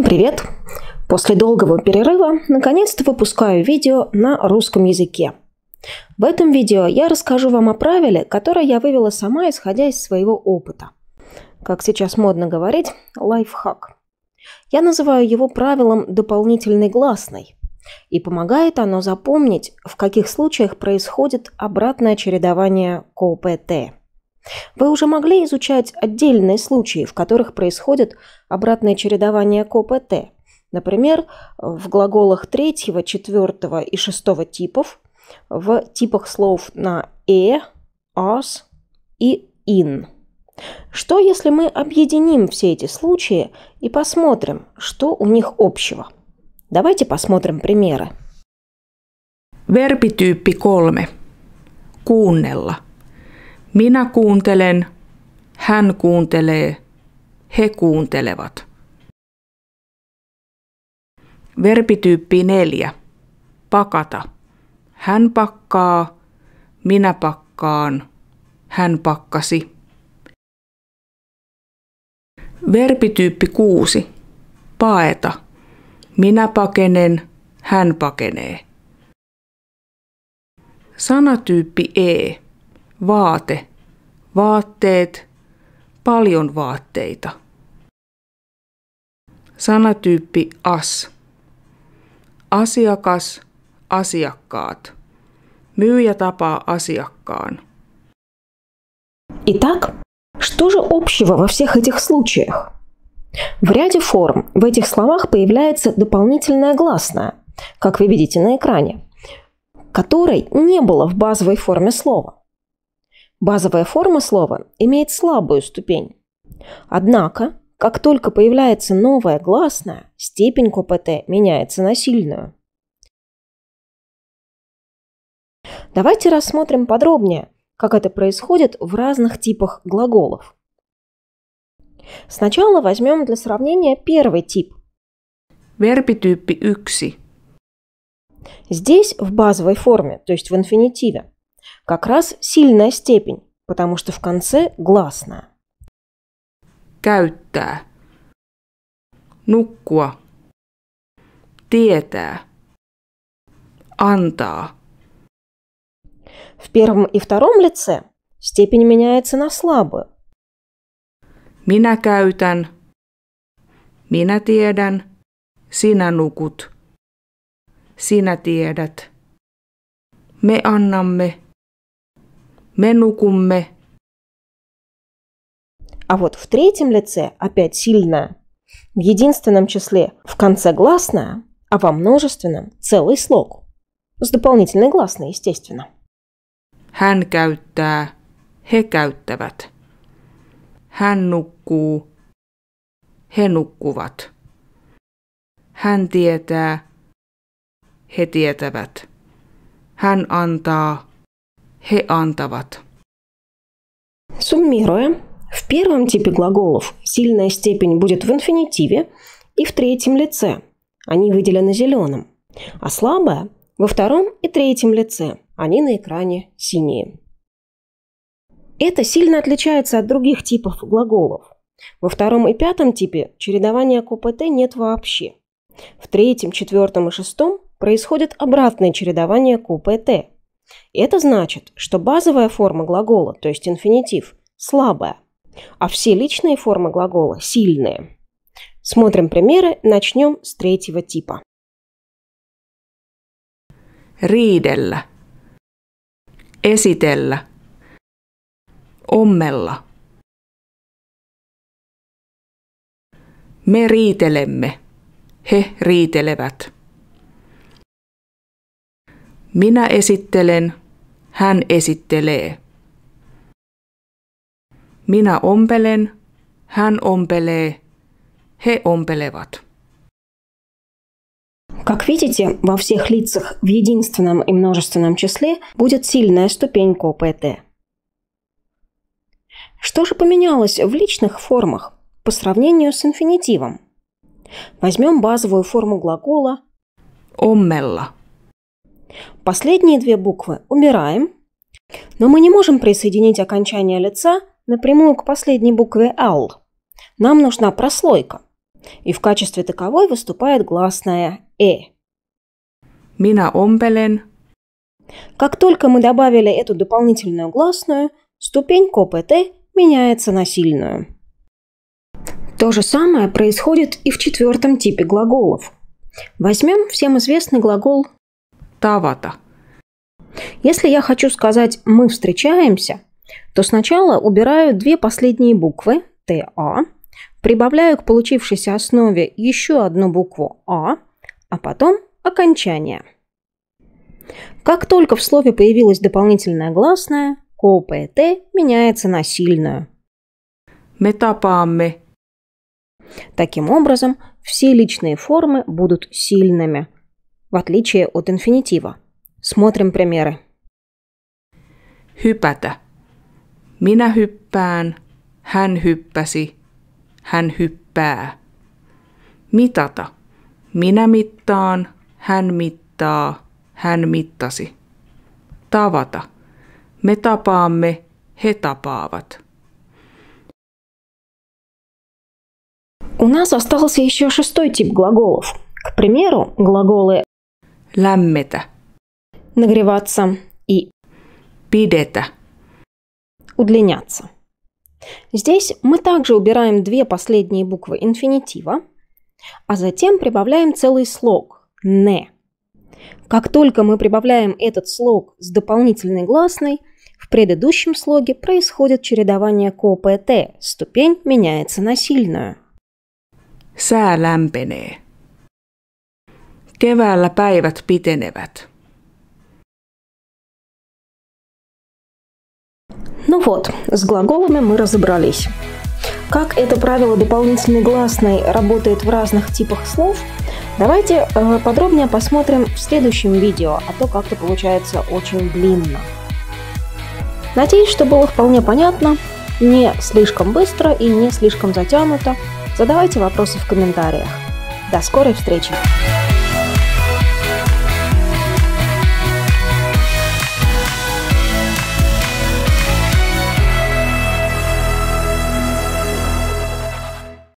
Всем привет! После долгого перерыва наконец-то выпускаю видео на русском языке. В этом видео я расскажу вам о правиле, которое я вывела сама, исходя из своего опыта. Как сейчас модно говорить, лайфхак. Я называю его правилом дополнительной гласной. И помогает оно запомнить, в каких случаях происходит обратное чередование КОПТ. Вы уже могли изучать отдельные случаи, в которых происходит обратное чередование к ОПТ. Например, в глаголах третьего, четвертого и шестого типов, в типах слов на «э», «as» и «in». Что, если мы объединим все эти случаи и посмотрим, что у них общего? Давайте посмотрим примеры. Verbityyppi 3. Kuunnella – Minä kuuntelen, hän kuuntelee, he kuuntelevat. Verbityyppi 4. Pakata. Hän pakkaa, minä pakkaan, hän pakkasi. Verbityyppi 6. Paeta. Minä pakenen, hän pakenee. Sanatyyppi E. vaate, vaatteet, paljon vaatteita. Sanatyyppi as. Asiakas, asiakkaat. Myyjä tapaa asiakkaan. Итак, что же общего во всех этих случаях? В ряде форм в этих словах появляется дополнительная гласная, как вы видите на экране, которой не было в базовой форме слова. Базовая форма слова имеет слабую ступень. Однако, как только появляется новая гласная, степень КПТ меняется на сильную. Давайте рассмотрим подробнее, как это происходит в разных типах глаголов. Сначала возьмем для сравнения первый тип. Вербитюпи ükси. Здесь в базовой форме, то есть в инфинитиве, как раз сильная степень, потому что в конце гласная. Käyttää. Nukkua. Tietää. Antaa. В первом и втором лице степень меняется на слабую. Minä käytän. Minä tiedän. Sinä nukut. Sinä tiedät. Me annamme me nukumme. Ну а вот в третьем лице опять сильное. В единственном числе в конце гласное, а во множественном целый слог. С дополнительной гласной, естественно. Hän käyttää, he käyttävät. Hän nukkuu, he nukkuvat. Hän tietää, he tietävät. Hän antaa, he antavat. Суммируя, в первом типе глаголов сильная степень будет в инфинитиве и в третьем лице. Они выделены зеленым. А слабая – во втором и третьем лице. Они на экране синие. Это сильно отличается от других типов глаголов. Во втором и пятом типе чередования КПТ нет вообще. В третьем, четвертом и шестом происходит обратное чередование КПТ это значит, что базовая форма глагола, то есть инфинитив, слабая, а все личные формы глагола сильные. Смотрим примеры, начнем с третьего типа. Riidellä. Esitellä. Ommella. Me riitelemme. He riitelevät. Minä esittelen, hän esittelee. Minä ompelen, hän ompelee, he ompelevat. Как видите, во всех лицах в единственном и множественном числе будет сильная ступенька ОПТ. Что же поменялось в личных формах по сравнению с инфинитивом? Возьмем базовую форму глагола «оммелла» Последние две буквы убираем, но мы не можем присоединить окончание лица напрямую к последней букве «л». Нам нужна прослойка, и в качестве таковой выступает гласная «э». Мина омпелен. Как только мы добавили эту дополнительную гласную, ступень т меняется на сильную. То же самое происходит и в четвертом типе глаголов. Возьмем всем известный глагол Тавата. Если я хочу сказать «мы встречаемся», то сначала убираю две последние буквы ТА, прибавляю к получившейся основе еще одну букву А, а потом окончание. Как только в слове появилась дополнительная гласная, КПТ меняется на сильную. Метапамме. Таким образом, все личные формы будут сильными – в отличие от инфинитива. Смотрим примеры. Hypätä. Minä hyppään, hän hyppäsi, hän hyppää. Mitata. Minä mittaan, hän mittaa, hän mittasi. Tavata. Me tapaamme, he tapaavat. У нас остался еще шестой тип глаголов. К примеру, глаголы ламмета, нагреваться и пидета, удлиняться. Здесь мы также убираем две последние буквы инфинитива, а затем прибавляем целый слог «не». Как только мы прибавляем этот слог с дополнительной гласной, в предыдущем слоге происходит чередование КПТ, ступень меняется на сильную. Сää lämpenee. Keväällä päivät pitenevät. Ну вот, с глаголами мы разобрались. Как это правило дополнительной гласной работает в разных типах слов, давайте э, подробнее посмотрим в следующем видео, а то как-то получается очень длинно. Надеюсь, что было вполне понятно, не слишком быстро и не слишком затянуто. Задавайте вопросы в комментариях. До скорой встречи!